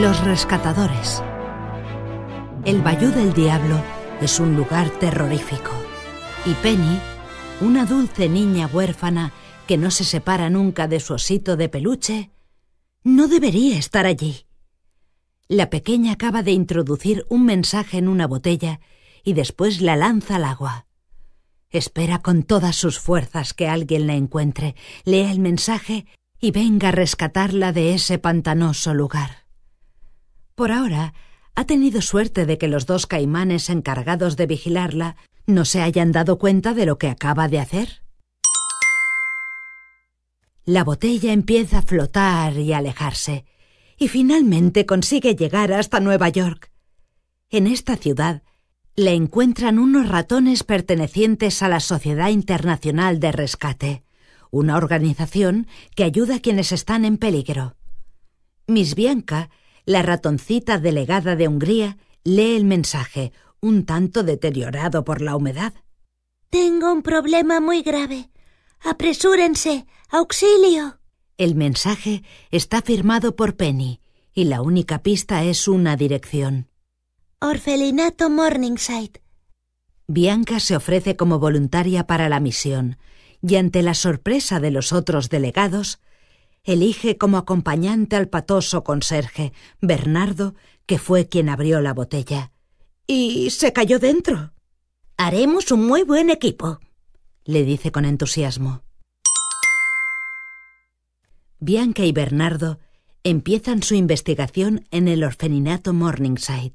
Los rescatadores. El bayú del Diablo es un lugar terrorífico. Y Penny, una dulce niña huérfana que no se separa nunca de su osito de peluche, no debería estar allí. La pequeña acaba de introducir un mensaje en una botella y después la lanza al agua. Espera con todas sus fuerzas que alguien la encuentre, lea el mensaje y venga a rescatarla de ese pantanoso lugar. Por ahora, ha tenido suerte de que los dos caimanes encargados de vigilarla no se hayan dado cuenta de lo que acaba de hacer. La botella empieza a flotar y alejarse, y finalmente consigue llegar hasta Nueva York. En esta ciudad le encuentran unos ratones pertenecientes a la Sociedad Internacional de Rescate, una organización que ayuda a quienes están en peligro. Miss Bianca la ratoncita delegada de Hungría lee el mensaje, un tanto deteriorado por la humedad. Tengo un problema muy grave. Apresúrense. Auxilio. El mensaje está firmado por Penny y la única pista es una dirección. Orfelinato Morningside. Bianca se ofrece como voluntaria para la misión y ante la sorpresa de los otros delegados, elige como acompañante al patoso conserje, Bernardo, que fue quien abrió la botella. Y se cayó dentro. Haremos un muy buen equipo, le dice con entusiasmo. Bianca y Bernardo empiezan su investigación en el orfeninato Morningside.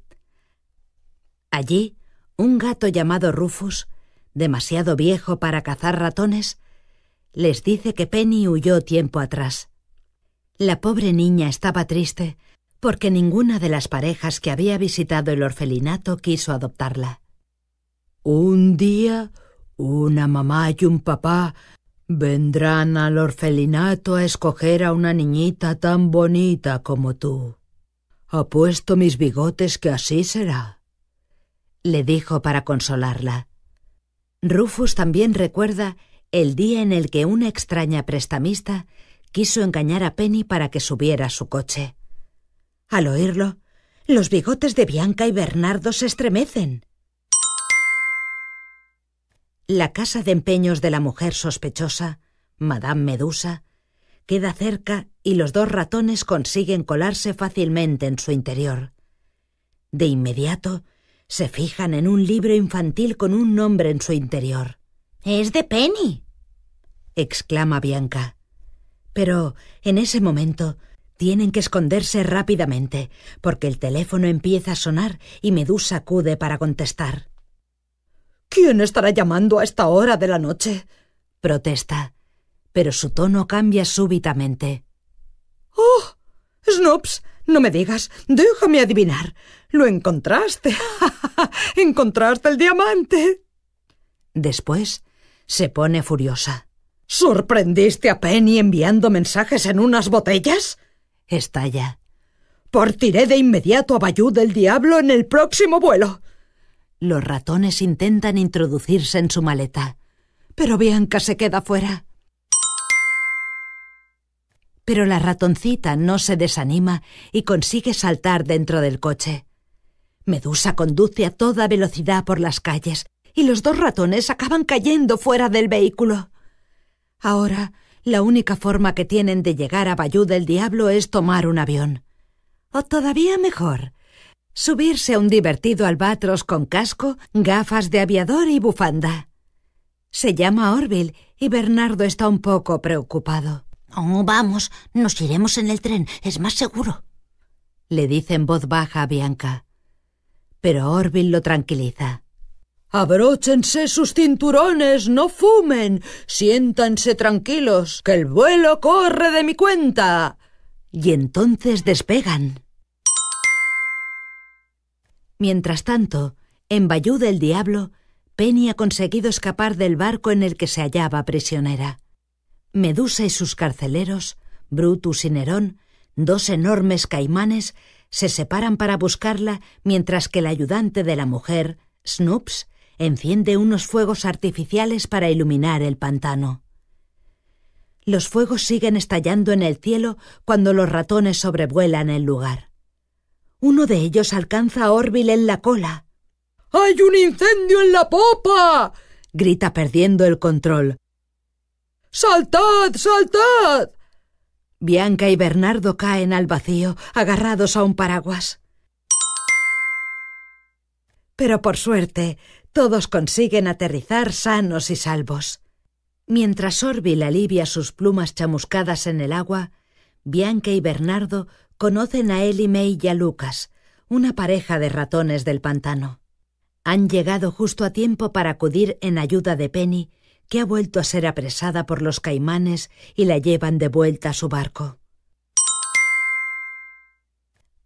Allí, un gato llamado Rufus, demasiado viejo para cazar ratones, les dice que Penny huyó tiempo atrás. La pobre niña estaba triste porque ninguna de las parejas que había visitado el orfelinato quiso adoptarla. Un día, una mamá y un papá vendrán al orfelinato a escoger a una niñita tan bonita como tú. Apuesto mis bigotes que así será, le dijo para consolarla. Rufus también recuerda el día en el que una extraña prestamista quiso engañar a Penny para que subiera a su coche. Al oírlo, los bigotes de Bianca y Bernardo se estremecen. La casa de empeños de la mujer sospechosa, Madame Medusa, queda cerca y los dos ratones consiguen colarse fácilmente en su interior. De inmediato, se fijan en un libro infantil con un nombre en su interior. Es de Penny, exclama Bianca. Pero en ese momento tienen que esconderse rápidamente, porque el teléfono empieza a sonar y Medusa acude para contestar. ¿Quién estará llamando a esta hora de la noche? protesta, pero su tono cambia súbitamente. ¡Oh! ¡Snoops, no me digas, déjame adivinar. Lo encontraste. encontraste el diamante. Después se pone furiosa. ¿Sorprendiste a Penny enviando mensajes en unas botellas? Estalla. Partiré de inmediato a Bayou del Diablo en el próximo vuelo. Los ratones intentan introducirse en su maleta, pero Bianca se queda fuera. Pero la ratoncita no se desanima y consigue saltar dentro del coche. Medusa conduce a toda velocidad por las calles y los dos ratones acaban cayendo fuera del vehículo. Ahora, la única forma que tienen de llegar a Bayú del Diablo es tomar un avión. O todavía mejor, subirse a un divertido albatros con casco, gafas de aviador y bufanda. Se llama Orville y Bernardo está un poco preocupado. vamos, nos iremos en el tren, es más seguro. Le dice en voz baja a Bianca. Pero Orville lo tranquiliza. Abróchense sus cinturones, no fumen, siéntanse tranquilos, que el vuelo corre de mi cuenta. Y entonces despegan. Mientras tanto, en Bayú del Diablo, Penny ha conseguido escapar del barco en el que se hallaba prisionera. Medusa y sus carceleros, Brutus y Nerón, dos enormes caimanes, se separan para buscarla mientras que el ayudante de la mujer, Snoops, enciende unos fuegos artificiales para iluminar el pantano. Los fuegos siguen estallando en el cielo cuando los ratones sobrevuelan el lugar. Uno de ellos alcanza a Orville en la cola. ¡Hay un incendio en la popa! grita perdiendo el control. ¡Saltad! ¡Saltad! Bianca y Bernardo caen al vacío, agarrados a un paraguas. Pero por suerte, todos consiguen aterrizar sanos y salvos. Mientras Orville alivia sus plumas chamuscadas en el agua, Bianca y Bernardo conocen a Ellie May y a Lucas, una pareja de ratones del pantano. Han llegado justo a tiempo para acudir en ayuda de Penny, que ha vuelto a ser apresada por los caimanes y la llevan de vuelta a su barco.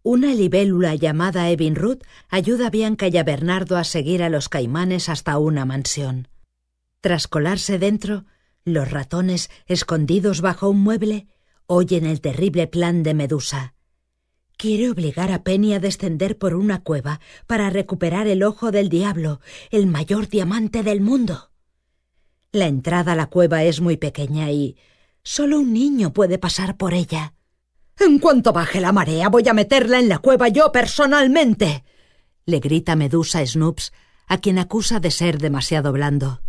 Una libélula llamada Ruth ayuda a Bianca y a Bernardo a seguir a los caimanes hasta una mansión. Tras colarse dentro, los ratones, escondidos bajo un mueble, oyen el terrible plan de Medusa. Quiere obligar a Penny a descender por una cueva para recuperar el ojo del diablo, el mayor diamante del mundo. La entrada a la cueva es muy pequeña y solo un niño puede pasar por ella. En cuanto baje la marea, voy a meterla en la cueva yo personalmente. le grita Medusa Snoops, a quien acusa de ser demasiado blando.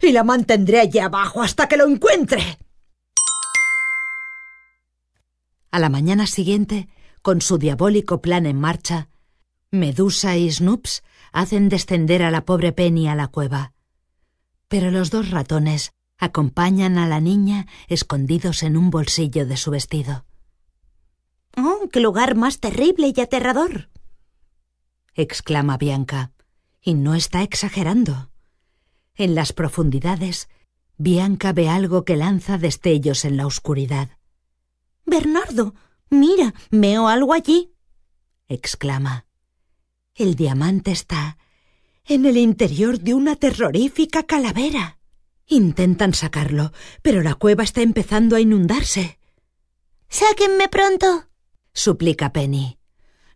Y la mantendré allí abajo hasta que lo encuentre. A la mañana siguiente, con su diabólico plan en marcha, Medusa y Snoops hacen descender a la pobre Penny a la cueva. Pero los dos ratones acompañan a la niña escondidos en un bolsillo de su vestido. ¡Oh, qué lugar más terrible y aterrador! exclama Bianca, y no está exagerando. En las profundidades, Bianca ve algo que lanza destellos en la oscuridad. Bernardo, mira, veo algo allí, exclama. El diamante está en el interior de una terrorífica calavera. Intentan sacarlo, pero la cueva está empezando a inundarse. Sáquenme pronto suplica Penny.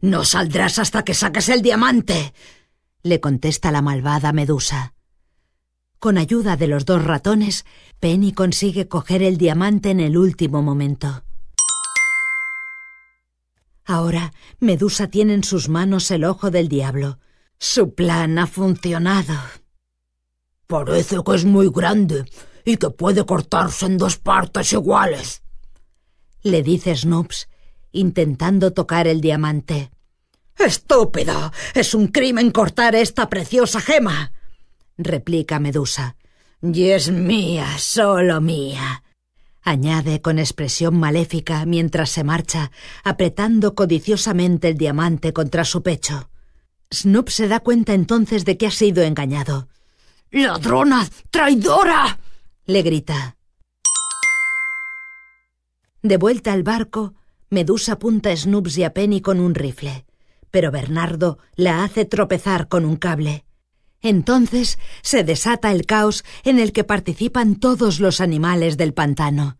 No saldrás hasta que saques el diamante, le contesta la malvada Medusa. Con ayuda de los dos ratones, Penny consigue coger el diamante en el último momento. Ahora, Medusa tiene en sus manos el ojo del diablo. Su plan ha funcionado. Parece que es muy grande y que puede cortarse en dos partes iguales, le dice Snoops, intentando tocar el diamante. Estúpido. Es un crimen cortar esta preciosa gema. replica Medusa. Y es mía, solo mía. añade con expresión maléfica mientras se marcha, apretando codiciosamente el diamante contra su pecho. Snoop se da cuenta entonces de que ha sido engañado. ¡Ladrona! ¡Traidora! le grita. De vuelta al barco, Medusa apunta a Snoops y a Penny con un rifle, pero Bernardo la hace tropezar con un cable. Entonces se desata el caos en el que participan todos los animales del pantano.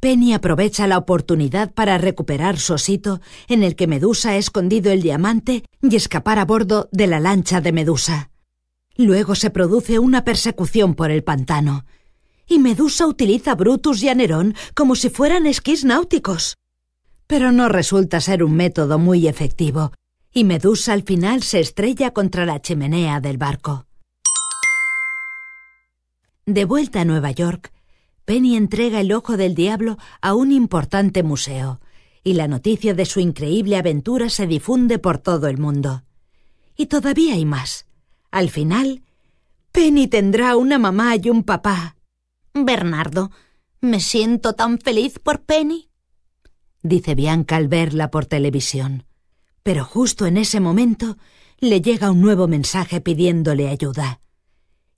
Penny aprovecha la oportunidad para recuperar su osito en el que Medusa ha escondido el diamante y escapar a bordo de la lancha de Medusa. Luego se produce una persecución por el pantano. Y Medusa utiliza a Brutus y a Nerón como si fueran esquís náuticos pero no resulta ser un método muy efectivo, y Medusa al final se estrella contra la chimenea del barco. De vuelta a Nueva York, Penny entrega el ojo del diablo a un importante museo, y la noticia de su increíble aventura se difunde por todo el mundo. Y todavía hay más. Al final, Penny tendrá una mamá y un papá. Bernardo, me siento tan feliz por Penny dice Bianca al verla por televisión. Pero justo en ese momento le llega un nuevo mensaje pidiéndole ayuda.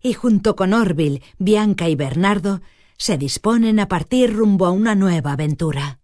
Y junto con Orville, Bianca y Bernardo, se disponen a partir rumbo a una nueva aventura.